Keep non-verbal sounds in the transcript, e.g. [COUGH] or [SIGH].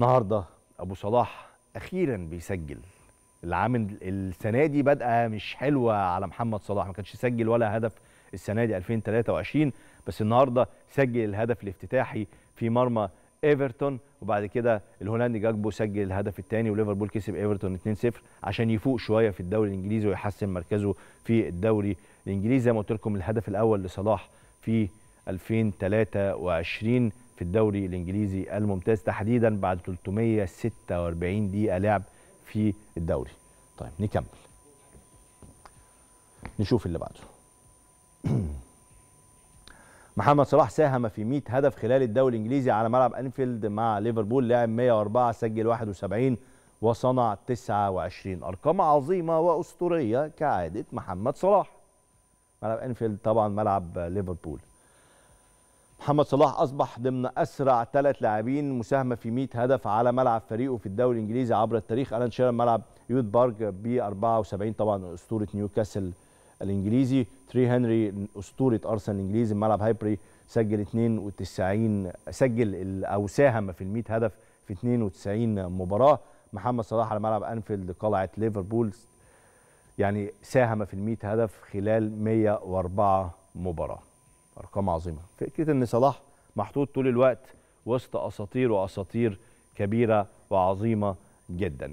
النهارده ابو صلاح اخيرا بيسجل العام السنه دي بادئه مش حلوه على محمد صلاح ما كانش سجل ولا هدف السنه دي 2023 بس النهارده سجل الهدف الافتتاحي في مرمى ايفرتون وبعد كده الهولندي جاكبو سجل الهدف الثاني وليفربول كسب ايفرتون 2-0 عشان يفوق شويه في الدوري الانجليزي ويحسن مركزه في الدوري الانجليزي زي ما قلت لكم الهدف الاول لصلاح في 2023 في الدوري الانجليزي الممتاز تحديدا بعد 346 دقيقه لعب في الدوري طيب نكمل نشوف اللي بعده [CLEARS THROAT] محمد صلاح ساهم في 100 هدف خلال الدوري الانجليزي على ملعب انفيلد مع ليفربول لعب 104 سجل 71 وصنع 29 ارقام عظيمه واسطوريه كعاده محمد صلاح ملعب انفيلد طبعا ملعب ليفربول محمد صلاح أصبح ضمن أسرع ثلاث لاعبين مساهمة في 100 هدف على ملعب فريقه في الدوري الإنجليزي عبر التاريخ ألان شير ملعب يوت بارك ب 74 طبعا أسطورة نيوكاسل الإنجليزي تري هنري أسطورة أرسنال الإنجليزي ملعب هايبري سجل 92 سجل أو ساهم في ال 100 هدف في 92 مباراة محمد صلاح على ملعب أنفيلد قلعة ليفربول يعني ساهم في ال 100 هدف خلال 104 مباراه ارقام عظيمه فكره ان صلاح محطوط طول الوقت وسط اساطير واساطير كبيره وعظيمه جدا